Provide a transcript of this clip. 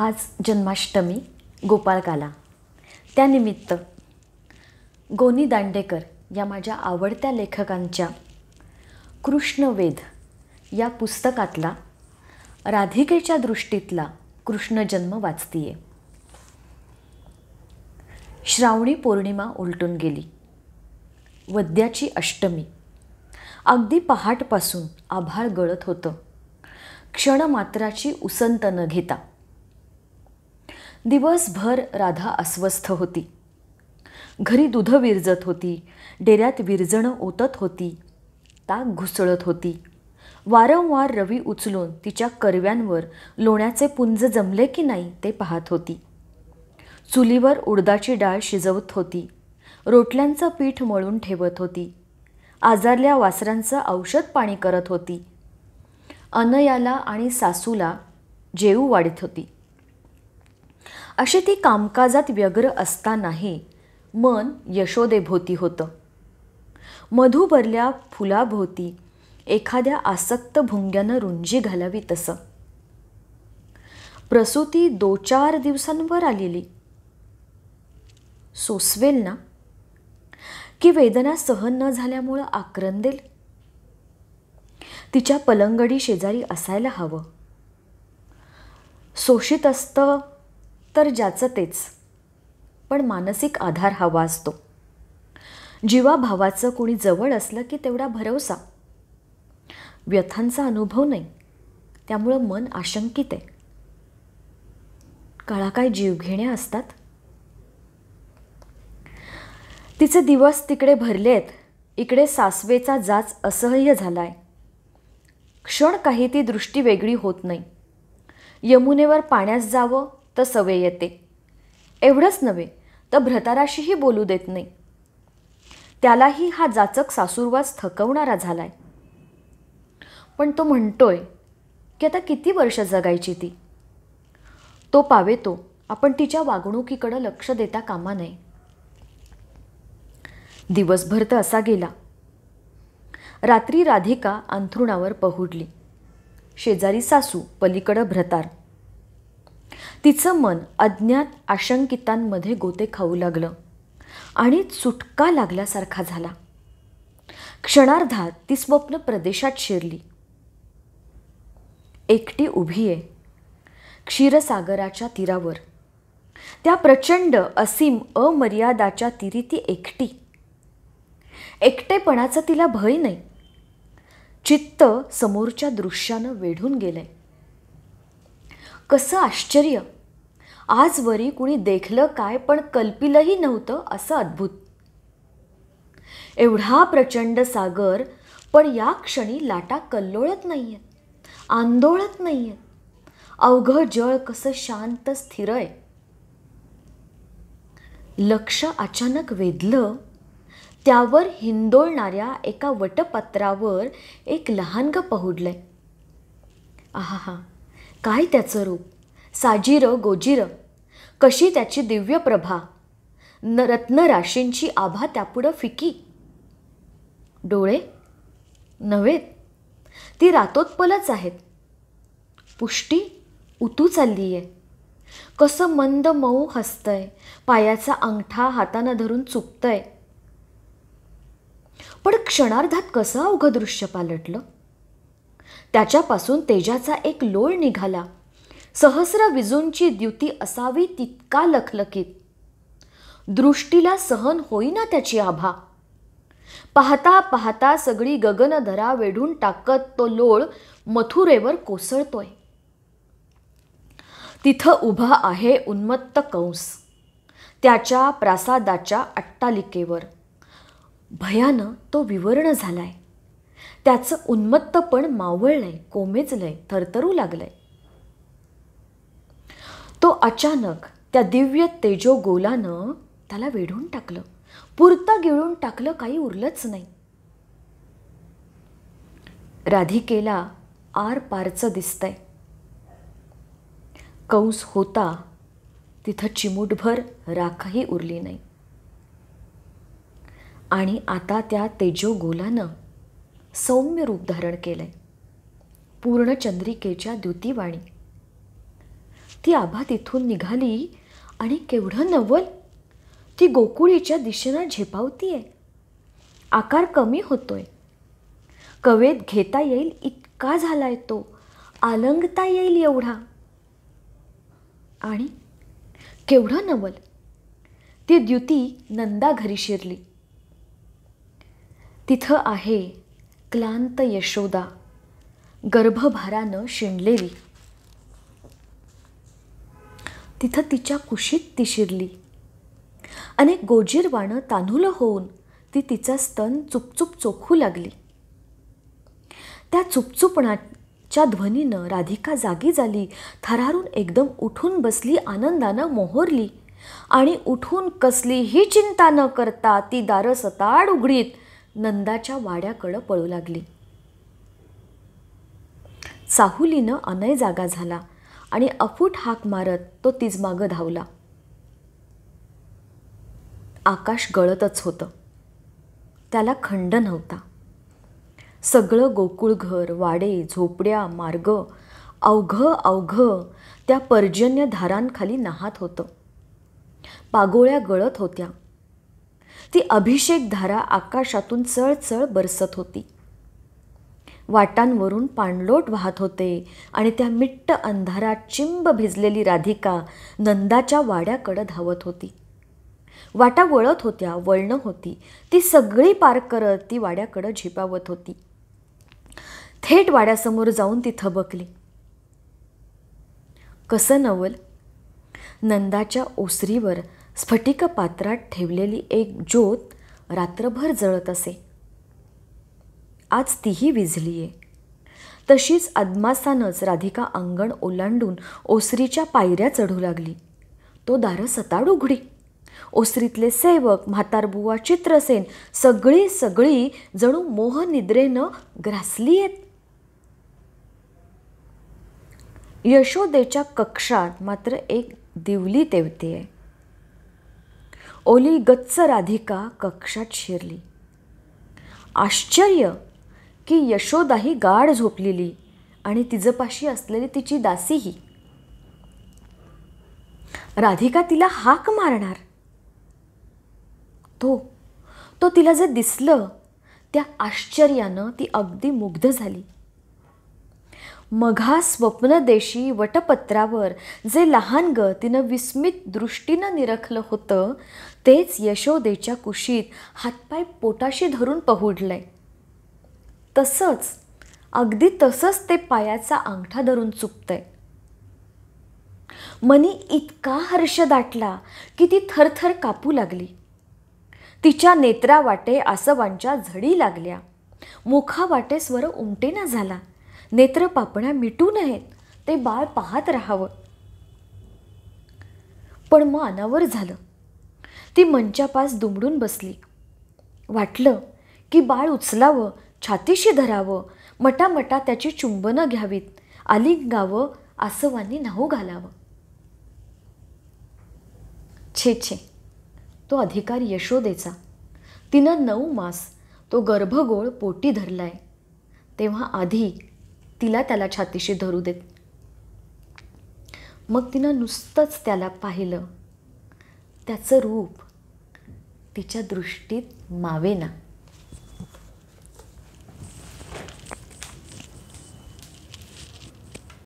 आज जन्माष्टमी गोपाळकाला त्यानिमित्त गोनी दांडेकर या माझ्या आवडत्या लेखकांच्या कृष्णवेध या पुस्तकातला राधिकेच्या दृष्टीतला कृष्णजन्म वाचतीये श्रावणी पौर्णिमा उलटून गेली वद्याची अष्टमी अगदी पहाटपासून आभाळ गळत होतं क्षणमात्राची उसंत न घेता दिवसभर राधा अस्वस्थ होती घरी दुधं विरजत होती डेऱ्यात विरजणं ओतत होती ताक घुसळत होती वारंवार रवी उचलून तिच्या करव्यांवर लोण्याचे पुंज जमले की नाही ते पाहत होती चुलीवर उडदाची डाळ शिजवत होती रोटल्यांचं पीठ मळून ठेवत होती आजारल्या वासरांचं औषध पाणी करत होती अनयाला आणि सासूला जेऊ वाढत होती अशी ती कामकाजात व्यग्र असतानाही मन यशोदेभोवती होतं मधुबरल्या फुलाभोवती एखाद्या आसक्त भुंग्यानं रुंजी घालावी तसं प्रसूती चार दिवसांवर आलेली सोसवेल ना की वेदना सहन न झाल्यामुळं आक्रंदेल तिच्या पलंगडी शेजारी असायला हवं सोशित असतं तर ज्याचं तेच पण मानसिक आधार हवा असतो जीवाभावाचं कोणी जवळ असलं की तेवढा भरवसा व्यथांचा अनुभव नाही त्यामुळं मन आशंकित आहे काळा काय जीवघेण्या असतात तिचे दिवस तिकडे भरलेत इकडे सासवेचा जाच असह्य झाला आहे क्षण काही ती दृष्टी वेगळी होत नाही यमुनेवर पाण्यास जावं तर सवय येते एवढंच नव्हे तर भ्रताराशीही बोलू देत नाही त्यालाही हा जाचक सासूरवास थकवणारा झालाय पण तो म्हणतोय की आता किती वर्ष जगायची ती तो पावेतो आपण तिच्या वागणुकीकडं लक्ष देता कामा नये दिवसभर तर असा गेला रात्री राधिका अंथरुणावर पहुडली शेजारी सासू पलीकडं भ्रतार तिचं मन अज्ञात आशंकितांमध्ये गोते खाऊ लागलं आणि चुटका लागल्यासारखा झाला क्षणार्धात ती स्वप्न प्रदेशात शिरली एकटी उभी आहे क्षीरसागराच्या तीरावर त्या प्रचंड असीम अमर्यादाच्या तिरी ती एकटी एकटेपणाचं तिला भय नाही चित्त समोरच्या दृश्यानं वेढून गेलंय कसं आश्चर्य आजवरी कुणी देखलं काय पण कल्पिलंही नव्हतं असं अद्भुत एवढा प्रचंड सागर पण या क्षणी लाटा कल्लोळत नाही आहेत आंदोळत नाही आहेत अवघं जळ कसं शांत स्थिर आहे लक्ष अचानक वेधलं त्यावर हिंदोळणाऱ्या एका वटपत्रावर एक लहानग पहुडलंय आहा हा काय त्याचं रूप साजीर गोजीर कशी त्याची दिव्य प्रभा न रत्नराशींची आभा त्यापुढं फिकी डोळे नव्हेत ती रातोत्पलच आहेत पुष्टी उतू चालली आहे कसं मंद मऊ हसतंय पायाचा अंगठा हातानं धरून चुकतंय पण क्षणार्धात कसं अवघं दृश्य पालटलं त्याच्यापासून तेजाचा एक लोळ निघाला सहस्र विजूंची द्युती असावी तितका लखलखीत दृष्टीला सहन होईना त्याची आभा पाहता पाहता सगळी गगनधरा वेढून टाकत तो लोळ मथुरेवर कोसळतोय तिथं उभा आहे उन्मत्त कंस त्याच्या प्रासादाच्या अट्टालिकेवर भयानं तो विवर्ण झालाय त्याचं उन्मत्तपण मावळलंय कोमेजलंय थरथरू लागलंय तो अचानक त्या दिव्य तेजो गोलानं त्याला वेढून टाकलं पुरतं गिळून टाकलं काही उरलंच नाही राधिकेला आर पारचं दिसतंय कंस होता तिथं चिमूटभर राखही उरली नाही आणि आता त्या तेजो गोलानं सौम्य रूप धारण केलं आहे पूर्ण चंद्रिकेच्या द्युतीवाणी ती आभा तिथून निघाली आणि केवढं नवल ती गोकुळीच्या दिशेनं झेपावतीये आकार कमी होतोय कवेत घेता येईल इतका झालाय तो आलंगता येईल एवढा आणि केवढं नवल ती द्युती नंदा घरी शिरली तिथं आहे क्लांत यशोदा गर्भभारानं शिणलेली तिथं तिच्या कुशीत ती शिरली अनेक गोजीरवाणं तान्हुलं होऊन ती तिचा स्तन चुपचुप चोखू लागली त्या चुपचुपणाच्या ध्वनीनं राधिका जागी झाली थरारून एकदम उठून बसली आनंदानं मोहरली आणि उठून कसलीही चिंता न करता ती दारं सताड उघडीत नंदाच्या वाड्याकडं पळू लागली साहुलीनं अनय जागा झाला आणि अफूट हाक मारत तो तिजमागं धावला आकाश गळतच होतं त्याला खंड नव्हता सगळं गोकुळ घर वाडे झोपड्या मार्ग अवघं अवघं त्या पर्जन्य धारांखाली नाहात होतं पागोळ्या गळत होत्या ती अभिषेक धारा आकाशातून चळ बरसत होती वाटांवरून पाणलोट वाहत होते आणि त्या मिट्ट अंधारात चिंब भिजलेली राधिका नंदाच्या वाड्याकडं धावत होती वाटा वळत होत्या वळणं होती ती सगळी पार करत ती वाड्याकडं झिपावत होती थेट वाड्यासमोर जाऊन ती थबकली कसं नवल नंदाच्या ओसरीवर स्फटिक पात्रात ठेवलेली एक ज्योत रात्रभर जळत असे आज तीही विझलीये तशीच अदमासानच राधिका अंगण ओलांडून ओसरीच्या पायऱ्या चढू लागली तो दार सताड उघडी ओसरीतले सेवक म्हातारबुवा चित्रसेन सगळी सगळी जणू मोहनिद्रेनं ग्रासली आहेत यशोदेच्या कक्षात मात्र एक दिवली आहे ओली गच्च राधिका कक्षात शिरली आश्चर्य की यशोदाही गाढ झोपलेली आणि तिजपाशी असलेली तिची दासीही राधिका तिला हाक मारणार तो तो तिला जे दिसलं त्या आश्चर्यानं ती अगदी मुग्ध झाली मघा स्वप्नदेशी वटपत्रावर जे लहान ग तिनं विस्मित दृष्टीनं निरखलं होतं तेच यशोदेच्या कुशीत हातपाय पोटाशी धरून पहुडलंय तसंच अगदी तसंच ते पायाचा अंगठा धरून चुकतंय मनी इतका हर्ष दाटला की ती थरथर कापू लागली तिच्या नेत्रावाटे आसवांच्या झडी लागल्या मुखावाटे स्वर उमटेना झाला नेत्र पापण्या मिटू नयेत ते बाळ पाहत राहावं पण मग अनावर झालं ती मंचापास दुमडून बसली वाटलं की बाळ उचलावं छातीशी धरावं मटामटा त्याची चुंबनं घ्यावीत गावं आसवांनी नाहू घालावं छे छे तो अधिकार यशोदेचा तिनं नऊ मास तो गर्भगोळ पोटी धरलाय तेव्हा आधी तिला त्याला छातीशी धरू देत मग तिनं नुसतंच त्याला पाहिलं त्याचं रूप तिच्या दृष्टीत मावेना